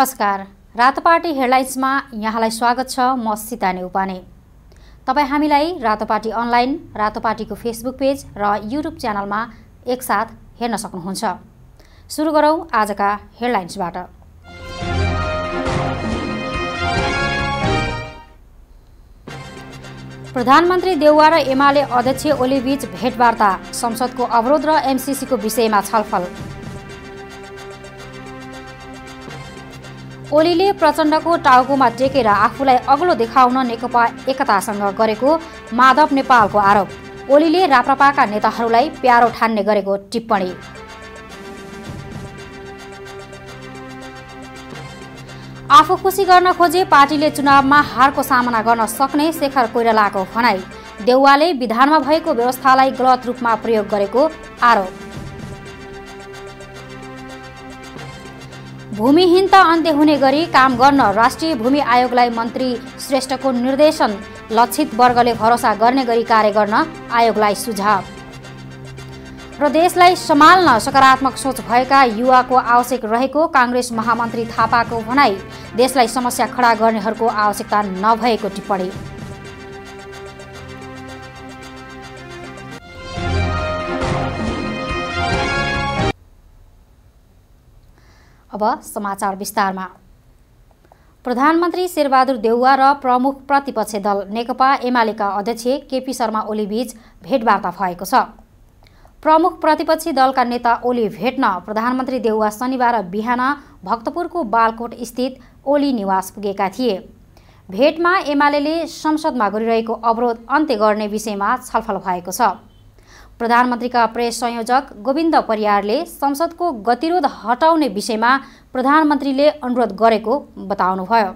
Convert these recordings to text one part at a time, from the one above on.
नमस्कार रातोपाटी हेडलाइन्समा यहाँलाई स्वागत छ म सीता उपाने तपाईँ हामीलाई रातोपाटी अनलाइन रातोपाटीको फेसबुक पेज र युट्युब च्यानलमा एकसाथ हेर्न सक्नुहुन्छ सुरु गरौँ आजका हेडलाइन्सबाट प्रधानमन्त्री देउवा र एमाले अध्यक्ष ओलीबीच भेटवार्ता संसदको अवरोध र एमसिसीको विषयमा छलफल ओलीले प्रचण्डको टाउकोमा टेकेर आफूलाई अग्लो देखाउन नेकपा एकतासँग गरेको माधव नेपालको आरोप ओलीले राप्रपाका नेताहरूलाई प्यारो ठान्ने गरेको टिप्पणी आफू खुसी गर्न खोजे पार्टीले चुनावमा हारको सामना गर्न सक्ने शेखर कोइरालाको भनाई देउवाले विधानमा भएको व्यवस्थालाई गलत रूपमा प्रयोग गरेको आरोप भूमिहीनता अन्त्य हुने गरी काम गर्न राष्ट्रिय भूमि आयोगलाई मन्त्री श्रेष्ठको निर्देशन लक्षित वर्गले भरोसा गर्ने गरी कार्य गर्न आयोगलाई सुझाव प्रदेशलाई सम्हाल्न सकारात्मक सोच भएका युवाको आवश्यक रहेको काङ्ग्रेस महामन्त्री थापाको भनाई देशलाई समस्या खडा गर्नेहरूको आवश्यकता नभएको टिप्पणी अब समाचार विस्तारमा प्रधानमन्त्री शेरबहादुर देउवा र प्रमुख प्रतिपक्षी दल नेकपा एमालेका अध्यक्ष केपी शर्मा ओलीबीच भेटवार्ता भएको छ प्रमुख प्रतिपक्षी दलका नेता ओली भेट्न प्रधानमन्त्री देउवा शनिबार बिहान भक्तपुरको बालकोट स्थित ओली निवास पुगेका थिए भेटमा एमाले संसदमा गरिरहेको अवरोध अन्त्य गर्ने विषयमा छलफल भएको छ प्रधानमन्त्रीका प्रेस संयोजक गोविन्द परियारले संसदको गतिरोध हटाउने विषयमा प्रधानमन्त्रीले अनुरोध गरेको बताउनुभयो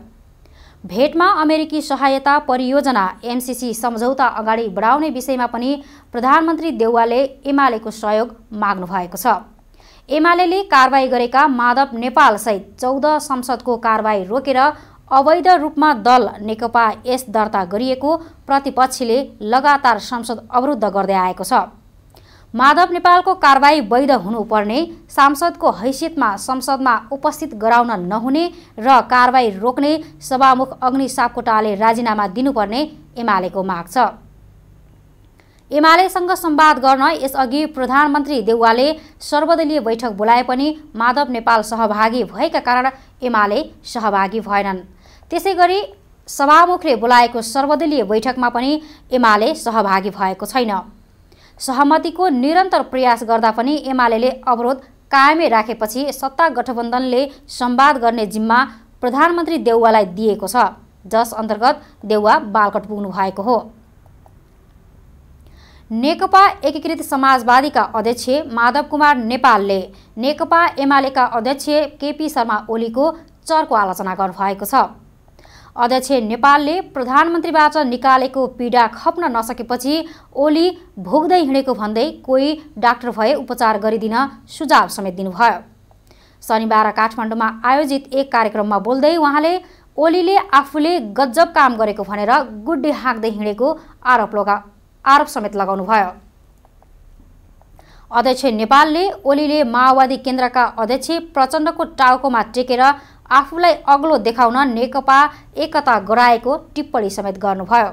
भेटमा अमेरिकी सहायता परियोजना एमसिसी सम्झौता अगाडि बढाउने विषयमा पनि प्रधानमन्त्री देउवाले एमालेको सहयोग माग्नु भएको छ एमाले कारवाही गरेका माधव नेपालसहित चौध संसदको कारवाही रोकेर अवैध रूपमा दल नेकपा यस दर्ता गरिएको प्रतिपक्षीले लगातार संसद अवरुद्ध गर्दै आएको छ माधव नेपालको कारवाही वैध हुनुपर्ने सांसदको हैसियतमा संसदमा उपस्थित गराउन नहुने र कारवाही रोक्ने सभामुख अग्नि सापकोटाले राजीनामा दिनुपर्ने एमालेको माग छ एमालेसँग सम्वाद गर्न यसअघि प्रधानमन्त्री देउवाले सर्वदलीय बैठक बोलाए पनि माधव नेपाल सहभागी भएका कारण एमाले सहभागी भएनन् त्यसै गरी सभामुखले बोलाएको सर्वदलीय बैठकमा पनि एमाले सहभागी भएको छैन सहमतिको निरन्तर प्रयास गर्दा पनि एमाले अवरोध कायमै राखेपछि सत्ता गठबन्धनले सम्वाद गर्ने जिम्मा प्रधानमन्त्री देउवालाई दिएको छ जस अन्तर्गत देउवा बालकट पुग्नु भएको हो नेकपा एकीकृत समाजवादीका अध्यक्ष माधव कुमार नेपालले नेकपा एमालेका अध्यक्ष केपी शर्मा ओलीको चर्को आलोचना गर्नुभएको छ अध्यक्ष नेपालले प्रधानमन्त्रीबाट निकालेको पीडा खप्न नसकेपछि ओली भोग्दै हिँडेको भन्दै कोही डाक्टर भए उपचार गरिदिन सुझाव समेत दिनुभयो शनिबार काठमाडौँमा आयोजित एक कार्यक्रममा बोल्दै उहाँले ओलीले आफूले गजब काम गरेको भनेर गुड्डी हाँक्दै हिँडेको आरोप लगा आरोप समेत लगाउनुभयो अध्यक्ष नेपालले ओलीले माओवादी केन्द्रका अध्यक्ष प्रचण्डको टाउकोमा टेकेर आफूलाई अग्लो देखाउन नेकपा एकता गराएको टिप्पणी समेत गर्नुभयो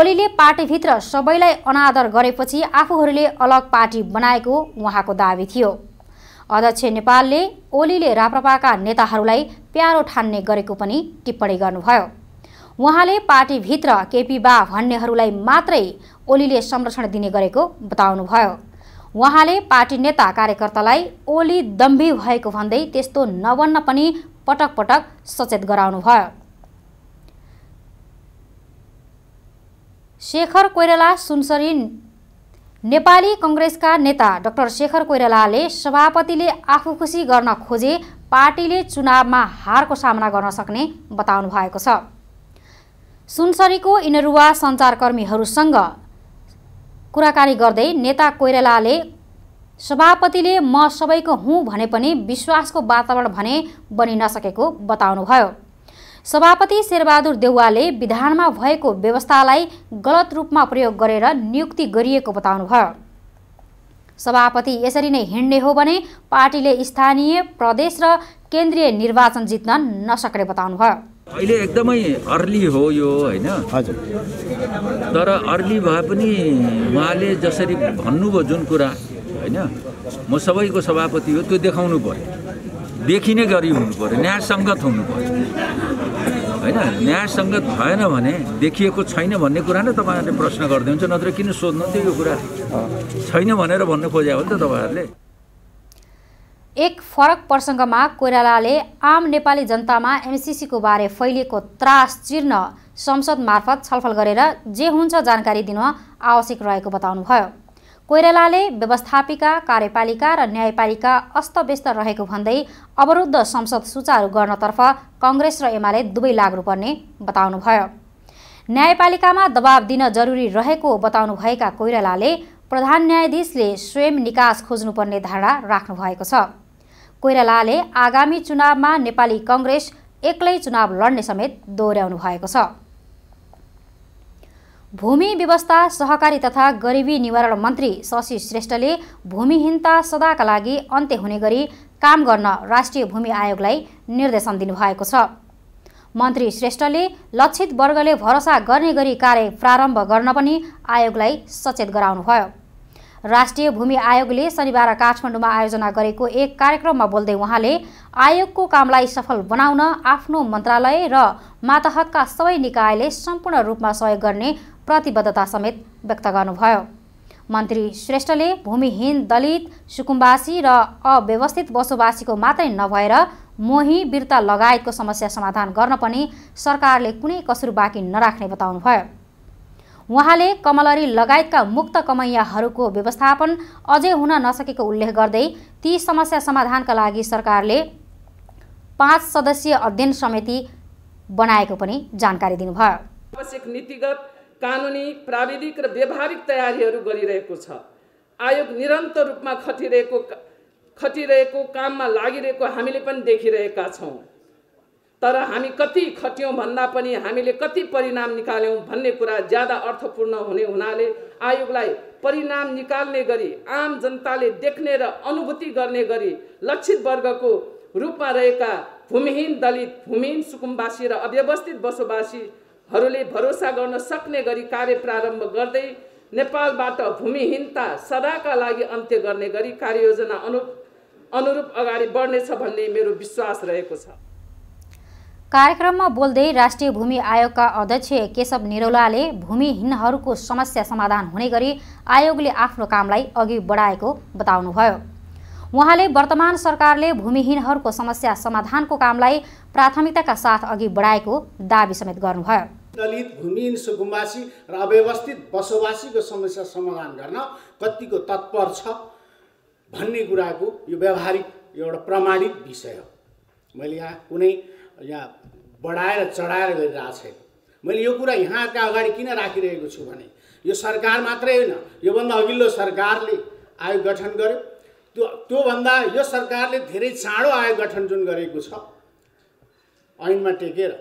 ओलीले पार्टीभित्र सबैलाई अनादर गरेपछि आफूहरूले अलग पार्टी बनाएको उहाँको दावी थियो अध्यक्ष नेपालले ओलीले राप्रपाका नेताहरूलाई प्यारो ठान्ने गरेको पनि टिप्पणी गर्नुभयो उहाँले पार्टीभित्र केपी बा भन्नेहरूलाई मात्रै ओलीले संरक्षण दिने गरेको बताउनुभयो उहाँले पार्टी नेता कार्यकर्तालाई ओली दम्भी भएको भन्दै त्यस्तो नबन्न पनि पटक पटक सचेत गराउनु भयो शेखर कोइराला सुनसरी नेपाली कङ्ग्रेसका नेता डाक्टर शेखर कोइरालाले सभापतिले आफू खुसी गर्न खोजे पार्टीले चुनावमा हारको सामना गर्न सक्ने बताउनु भएको छ सुनसरीको इनरुवा सञ्चारकर्मीहरूसँग कुराकानी गर्दै नेता कोइरालाले सभापतिले म सबैको हुँ भने पनि विश्वासको वातावरण भने बनि नसकेको बताउनुभयो सभापति शेरबहादुर देउवाले विधानमा भएको व्यवस्थालाई गलत रूपमा प्रयोग गरेर नियुक्ति गरिएको बताउनुभयो सभापति यसरी नै हिँड्ने हो भने पार्टीले स्थानीय प्रदेश र केन्द्रीय निर्वाचन जित्न नसक्ने बताउनुभयो अहिले एकदमै अर्ली हो यो होइन हजुर तर अर्ली भए पनि उहाँले जसरी भन्नुभयो जुन कुरा होइन म सबैको सभापति हो त्यो देखाउनु पऱ्यो देखिने गरी हुनु पऱ्यो न्यायसङ्गत हुनु पऱ्यो होइन न्यायसङ्गत भएन भने देखिएको छैन भन्ने कुरा नै तपाईँहरूले प्रश्न गरिदिनुहुन्छ नत्र किन सोध्नुहुन्थ्यो यो कुरा छैन भनेर भन्नु हो नि त तपाईँहरूले एक फरक प्रसङ्गमा कोइरालाले आम नेपाली जनतामा एमसिसीको बारे फैलिएको त्रास चिर्न संसद मार्फत छलफल गरेर जे हुन्छ जानकारी दिन आवश्यक रहेको बताउनुभयो कोइरालाले व्यवस्थापिका कार्यपालिका र न्यायपालिका अस्तव्यस्त रहेको भन्दै अवरुद्ध संसद सुचारू गर्नतर्फ कङ्ग्रेस र एमाले दुवै लाग्नुपर्ने बताउनुभयो न्यायपालिकामा दबाब दिन जरुरी रहेको बताउनुभएका कोइरालाले प्रधान न्यायाधीशले स्वयं निकास खोज्नुपर्ने धारणा राख्नुभएको छ कोइरालाले आगामी चुनावमा नेपाली कङ्ग्रेस एक्लै चुनाव लड्ने समेत दोहोऱ्याउनु भएको छ भूमि व्यवस्था सहकारी तथा गरिबी निवारण मन्त्री शशि श्रेष्ठले भूमिहीनता सदाका लागि अन्त्य हुने गरी काम गर्न राष्ट्रिय भूमि आयोगलाई निर्देशन दिनुभएको छ मन्त्री श्रेष्ठले लक्षित वर्गले भरोसा गर्ने गरी कार्य प्रारम्भ गर्न पनि आयोगलाई सचेत गराउनुभयो राष्ट्रिय भूमि आयोगले शनिबार काठमाडौँमा आयोजना गरेको एक कार्यक्रममा बोल्दै उहाँले आयोगको कामलाई सफल बनाउन आफ्नो मन्त्रालय र माताहतका सबै निकायले सम्पूर्ण रूपमा सहयोग गर्ने प्रतिबद्धता समेत व्यक्त गर्नुभयो मन्त्री श्रेष्ठले भूमिहीन दलित सुकुम्बासी र अव्यवस्थित बसोबासीको मात्रै नभएर मोही बिर्ता लगायतको समस्या समाधान गर्न पनि सरकारले कुनै कसुर बाँकी नराख्ने बताउनुभयो उहाँले कमलरी लगायतका मुक्त कमैयाहरूको व्यवस्थापन अझै हुन नसकेको उल्लेख गर्दै ती समस्या समाधानका लागि सरकारले पाँच सदस्यीय अध्ययन समिति बनाएको पनि जानकारी दिनुभयो आवश्यक नीतिगत कानुनी प्राविधिक र व्यावहारिक तयारीहरू गरिरहेको छ आयोग निरन्तर रूपमा खटिरहेको खटिरहेको काममा लागिरहेको हामीले पनि देखिरहेका छौँ तर हामी कति खट्यौँ भन्दा पनि हामीले कति परिणाम निकाल्यौँ भन्ने कुरा ज्यादा अर्थपूर्ण हुने हुनाले आयोगलाई परिणाम निकाल्ने गरी आम जनताले देख्ने र अनुभूति गर्ने गरी लक्षित वर्गको रूपमा रहेका भूमिहीन दलित भूमिहीन सुकुम्बासी र अव्यवस्थित बसोबासी हरूले भरोसा गर्न सक्ने गरी कार्य प्रारम्भ गर्दै नेपालबाट भूमिहीनता सदाका लागि अन्त्य गर्ने गरी कार्ययोजना अनु अनुरूप अगाडि बढ्नेछ भन्ने मेरो विश्वास रहेको छ कार्यक्रममा बोल्दै राष्ट्रिय भूमि आयोगका अध्यक्ष केशव निरौलाले भूमिहीनहरूको समस्या समाधान हुने गरी आयोगले आफ्नो कामलाई अघि बढाएको बताउनुभयो उहाँले वर्तमान सरकारले भूमिहीनहरूको समस्या समाधानको कामलाई प्राथमिकताका साथ अघि बढाएको दावी समेत गर्नुभयो दलित भूमिहीन सुकुम्बासी र अव्यवस्थित बसोबासीको समस्या समाधान गर्न कतिको तत्पर छ भन्ने कुराको यो व्यावहारिक एउटा प्रमाणित विषय हो मैले यहाँ कुनै यहाँ बढाएर चढाएर गरिरहेको छैन मैले यो कुरा यहाँका अगाडि किन राखिरहेको छु भने यो सरकार मात्रै होइन योभन्दा अघिल्लो सरकारले आयोग गठन गर्यो त्यो त्योभन्दा यो सरकारले धेरै चाँडो आयोग गठन जुन गरेको छ ऐनमा टेकेर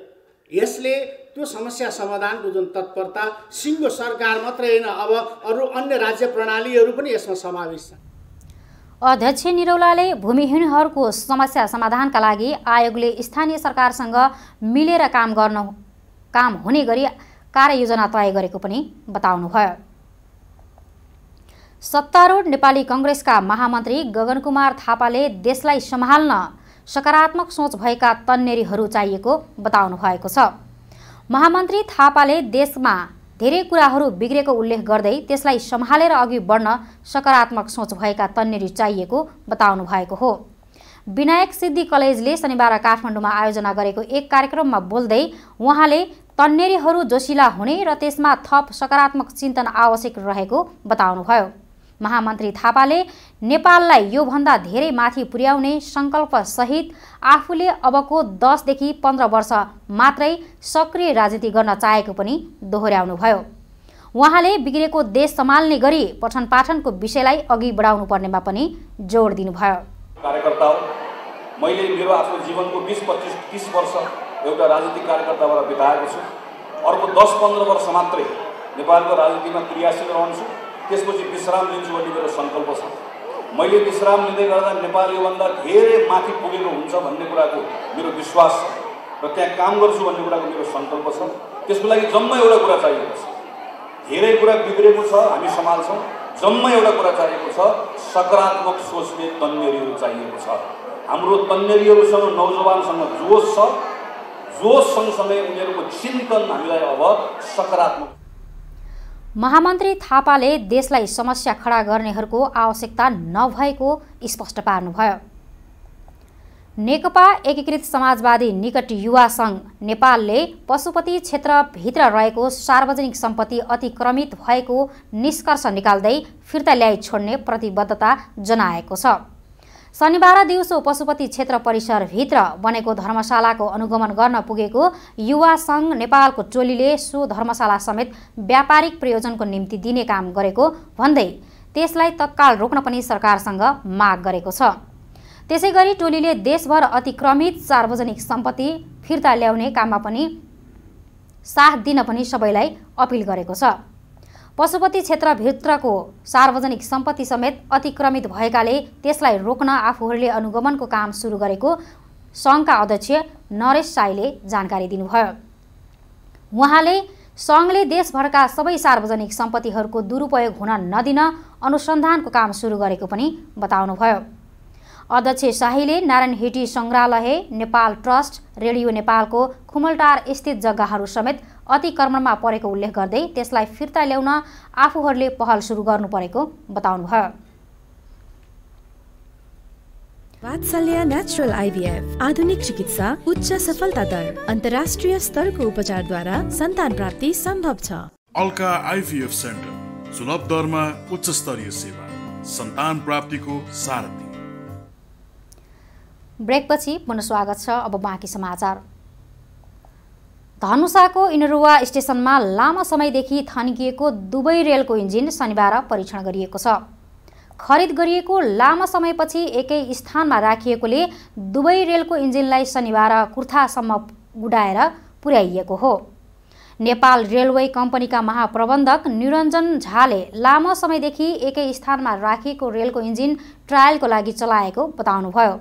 यसले त्यो समस्या समाधानको जुन तत्परता सिङ्गो सरकार मात्रै होइन अब अरू अन्य राज्य प्रणालीहरू पनि यसमा समावेश छन् अध्यक्ष निरौलाले भूमिहीनहरूको समस्या समाधानका लागि आयोगले स्थानीय सरकारसँग मिलेर काम गर्न काम हुने गरी कार्ययोजना तय गरेको पनि बताउनुभयो सत्तारूढ नेपाली कङ्ग्रेसका महामन्त्री कुमार थापाले देशलाई सम्हाल्न सकारात्मक सोच भएका तन्नेरीहरू चाहिएको बताउनु भएको छ महामन्त्री थापाले देशमा धेरै कुराहरू बिग्रेको उल्लेख गर्दै त्यसलाई सम्हालेर अघि बढ्न सकारात्मक सोच भएका तन्नेरी चाहिएको बताउनु भएको हो विनायक सिद्धि कलेजले शनिबार काठमाडौँमा आयोजना गरेको एक कार्यक्रममा बोल्दै उहाँले तन्नेरीहरू जोसिला हुने र त्यसमा थप सकारात्मक चिन्तन आवश्यक रहेको बताउनुभयो महामन्त्री थापाले नेपाललाई योभन्दा धेरै माथि पुर्याउने सङ्कल्पसहित आफूले अबको दसदेखि पन्ध्र वर्ष मात्रै सक्रिय राजनीति गर्न चाहेको पनि दोहोऱ्याउनुभयो उहाँले बिग्रेको देश सम्हाल्ने गरी पठन पाठनको विषयलाई अघि बढाउनु पर्नेमा पनि जोड दिनुभयो कार्यकर्ता मैले मेरो आफ्नो जीवनको बिस पच्चिस तिस वर्ष एउटा राजनीतिक कार्यकर्ताबाट बिताएको छु अर्को दस पन्ध्र वर्ष मात्रै नेपालको राजनीतिमा क्रियाशील रहन्छु त्यसपछि विश्राम लिन्छु भन्ने मेरो सङ्कल्प छ मैले विश्राम लिँदै गर्दा नेपालीभन्दा धेरै माथि पुगेको हुन्छ भन्ने कुराको मेरो विश्वास छ र त्यहाँ काम गर्छु भन्ने कुराको मेरो सङ्कल्प छ त्यसको लागि जम्मै एउटा कुरा चाहिएको छ धेरै कुरा बिग्रेको छ हामी सम्हाल्छौँ जम्मै एउटा कुरा चाहिएको छ सकारात्मक सोच्ने तन्नेरीहरू चाहिएको छ हाम्रो तन्नेरीहरूसँग नौजवानसँग जोस छ जोस सँगसँगै उनीहरूको चिन्तन हामीलाई अब सकारात्मक महामन्त्री थापाले देशलाई समस्या खडा गर्नेहरूको आवश्यकता नभएको स्पष्ट पार्नुभयो नेकपा एकीकृत समाजवादी निकट युवा सङ्घ नेपालले पशुपति क्षेत्रभित्र रहेको सार्वजनिक सम्पत्ति अतिक्रमित भएको निष्कर्ष निकाल्दै फिर्ता ल्याइ छोड्ने प्रतिबद्धता जनाएको छ शनिबार दिउँसो पशुपति क्षेत्र परिसरभित्र बनेको धर्मशालाको अनुगमन गर्न पुगेको युवा सङ्घ नेपालको टोलीले सो धर्मशाला समेत व्यापारिक प्रयोजनको निम्ति दिने काम गरेको भन्दै त्यसलाई तत्काल रोक्न पनि सरकारसँग माग गरेको छ त्यसै गरी टोलीले देशभर अतिक्रमित सार्वजनिक सम्पत्ति फिर्ता ल्याउने काममा पनि साथ दिन पनि सबैलाई अपिल गरेको छ पशुपति क्षेत्रभित्रको सार्वजनिक सम्पत्ति समेत अतिक्रमित भएकाले त्यसलाई रोक्न आफूहरूले अनुगमनको काम सुरु गरेको सङ्घका अध्यक्ष नरेश साईले जानकारी दिनुभयो उहाँले सङ्घले देशभरका सबै सार्वजनिक सम्पत्तिहरूको दुरुपयोग हुन नदिन अनुसन्धानको काम सुरु गरेको पनि बताउनुभयो अध्यक्ष शाहीले नारायण हिटी सङ्ग्रहालय नेपाल ट्रस्ट रेडियो नेपालको खुमलटार स्थित जग्गाहरू समेत अतिक्रमणमा परेको उल्लेख गर्दै त्यसलाई फिर्ता ल्याउन आफूहरूले पहल सुरु गर्नु परेको बताउनुभयो वात्सल्य नेचुरल आइभीएफ आधुनिक चिकित्सा उच्च सफलता दर अन्तर्राष्ट्रिय स्तरको उपचारद्वारा सन्तान प्राप्ति सम्भव छ अल्का आइभीएफ सेन्टर सुलभ दरमा उच्च स्तरीय सेवा सन्तान प्राप्तिको सारथी ब्रेकपछि पुनः स्वागत छ अब बाँकी समाचार धनुषाको इनरुवा स्टेसनमा लामो समयदेखि थन्किएको दुवै रेलको इन्जिन शनिबार परीक्षण गरिएको छ खरिद गरिएको लामो समयपछि एकै स्थानमा राखिएकोले दुवै रेलको इन्जिनलाई शनिबार कुर्थासम्म गुडाएर पुर्याइएको हो नेपाल रेलवे कम्पनीका महाप्रबन्धक निरञ्जन झाले लामो समयदेखि एकै स्थानमा राखिएको रेलको इन्जिन ट्रायलको लागि चलाएको बताउनुभयो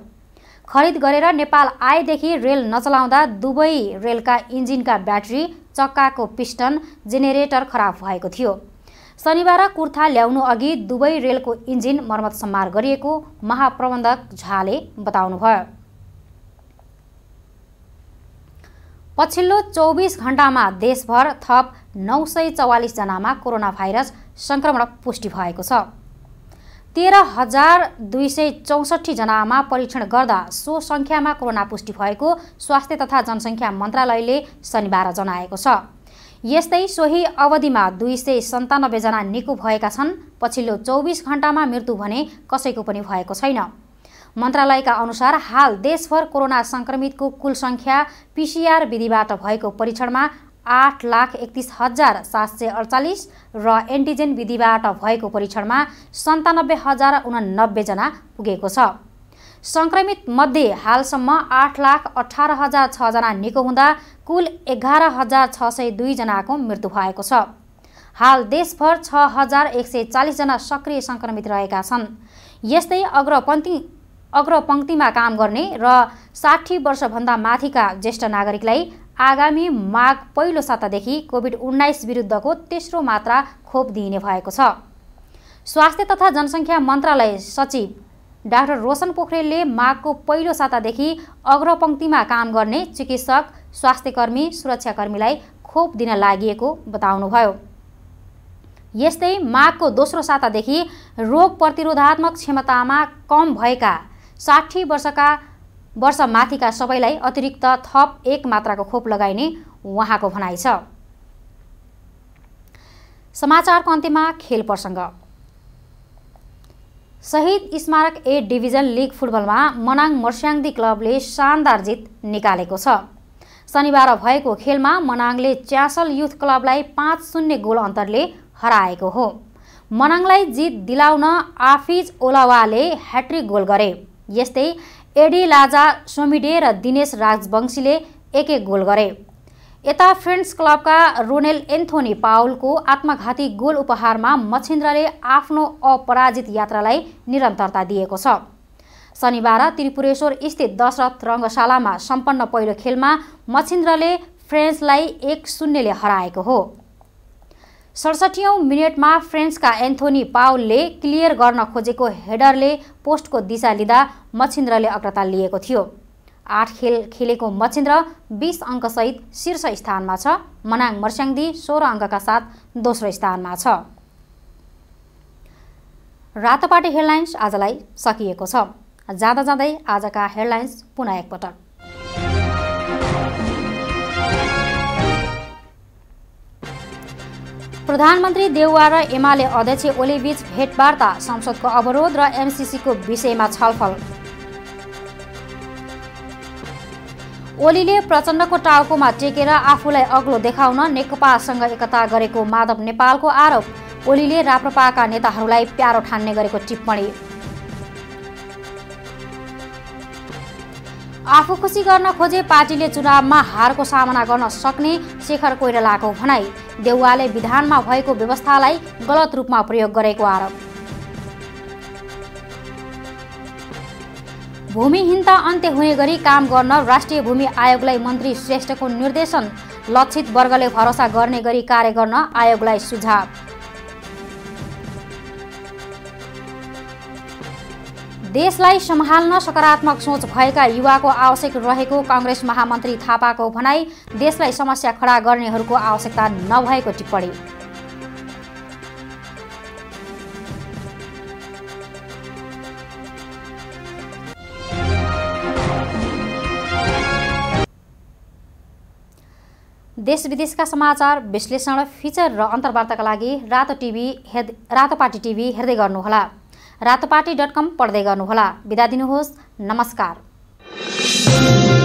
खरिद गरेर नेपाल आएदेखि रेल नचलाउँदा दुवै रेलका इन्जिनका ब्याट्री चक्काको पिस्टन जेनेरेटर खराब भएको थियो शनिबार कुर्था ल्याउनु अघि दुवै रेलको इन्जिन मर्मत सम्हार गरिएको महाप्रबन्धक झाले बताउनुभयो पछिल्लो चौबिस घण्टामा देशभर थप नौ सय चौवालिसजनामा कोरोना भाइरस सङ्क्रमण पुष्टि भएको छ तेह्र हजार दुई सय चौसठी जनामा परीक्षण गर्दा सो सङ्ख्यामा कोरोना पुष्टि भएको स्वास्थ्य तथा जनसङ्ख्या मन्त्रालयले शनिबार जनाएको छ यस्तै सोही अवधिमा दुई सय सन्तानब्बेजना निको भएका छन् पछिल्लो चौबिस घण्टामा मृत्यु भने कसैको पनि भएको छैन मन्त्रालयका अनुसार हाल देशभर कोरोना सङ्क्रमितको कुल सङ्ख्या पिसिआर विधिबाट भएको परीक्षणमा आठ लाख एकतिस हजार सात सय अडचालिस र एन्टिजेन विधिबाट भएको परीक्षणमा सन्तानब्बे हजार उनानब्बेजना पुगेको छ सङ्क्रमित मध्ये हालसम्म आठ लाख अठार हजार छजना निको हुँदा कुल एघार हजार छ सय दुईजनाको मृत्यु भएको छ हाल देशभर छ हजार एक सय चालिसजना सक्रिय सङ्क्रमित रहेका छन् यस्तै अग्रपन्थी अग्रपङ्क्तिमा काम गर्ने र साठी वर्षभन्दा माथिका ज्येष्ठ नागरिकलाई आगामी माघ पहिलो सातादेखि कोभिड उन्नाइस विरुद्धको तेस्रो मात्रा खोप दिइने भएको छ स्वास्थ्य तथा जनसङ्ख्या मन्त्रालय सचिव डाक्टर रोशन पोखरेलले माघको पहिलो सातादेखि अग्रपङ्क्तिमा काम गर्ने चिकित्सक स्वास्थ्यकर्मी सुरक्षाकर्मीलाई खोप दिन लागि बताउनुभयो यस्तै माघको दोस्रो सातादेखि रोग प्रतिरोधात्मक क्षमतामा कम भएका साठी वर्षका वर्ष माथिका सबैलाई अतिरिक्त थप एक मात्राको खोप लगाइने उहाँको भनाइ छ समाचारको अन्त्यमा खेल प्रसङ्ग शहीद स्मारक ए डिभिजन लिग फुटबलमा मनाङ मर्स्याङदी क्लबले शानदार जित निकालेको छ शनिबार भएको खेलमा मनाङले च्यासल युथ क्लबलाई पाँच शून्य गोल अन्तरले हराएको हो मनाङलाई जित दिलाउन आफिज ओलावाले ह्याट्रिक गोल गरे यस्तै एडी लाजा सोमिडे र दिनेश राजवंशीले एक एक गोल गरे यता फ्रेन्ड्स क्लबका रोनेल एन्थोनी पाउलको आत्मघाती गोल उपहारमा मछिन्द्रले आफ्नो अपराजित यात्रालाई निरन्तरता दिएको छ शनिबार त्रिपुरेश्वर स्थित दशरथ रङ्गशालामा सम्पन्न पहिलो खेलमा मछिन्द्रले फ्रेन्सलाई एक शून्यले हराएको हो सडसठीौँ मिनटमा फ्रेन्चका एन्थोनी पाउलले क्लियर गर्न खोजेको हेडरले पोस्टको दिशा लिँदा मच्छिन्द्रले अग्रता लिएको थियो आठ खेल खेलेको मच्छिन्द्र बिस अङ्कसहित शीर्ष स्थानमा छ मनाङ मर्स्याङदी सोह्र अङ्कका साथ दोस्रो स्थानमा छ रातोपाटे हेडलाइन्स आजलाई सकिएको छ जाँदा जाँदै आजका हेडलाइन्स पुनः एकपटक प्रधानमन्त्री देउवा र एमाले अध्यक्ष ओलीबीच भेटवार्ता संसदको अवरोध र एमसिसीको विषयमा छलफल ओलीले प्रचण्डको टाउकोमा टेकेर आफूलाई अग्लो देखाउन नेकपासँग एकता गरेको माधव नेपालको आरोप ओलीले राप्रपाका नेताहरूलाई प्यारो ठान्ने गरेको टिप्पणी आफू खुसी गर्न खोजे पार्टीले चुनावमा हारको सामना गर्न सक्ने शेखर कोइरालाको भनाई देउवाले विधानमा भएको व्यवस्थालाई गलत रूपमा प्रयोग गरेको आरोप भूमिहीनता अन्त्य हुने गरी काम गर्न राष्ट्रिय भूमि आयोगलाई मन्त्री श्रेष्ठको निर्देशन लक्षित वर्गले भरोसा गर्ने गरी कार्य गर्न आयोगलाई सुझाव देशलाई सम्हाल्न सकारात्मक सोच भएका युवाको आवश्यक रहेको कङ्ग्रेस महामन्त्री थापाको भनाई देशलाई समस्या खडा गर्नेहरूको आवश्यकता नभएको टिप्पणी देश विदेशका समाचार विश्लेषण फिचर र अन्तर्वार्ताका लागि रातो टिभी हेर् पार्टी टिभी हेर्दै गर्नुहोला रातोपाटी डट कम पढ्दै गर्नुहोला बिदा दिनुहोस् नमस्कार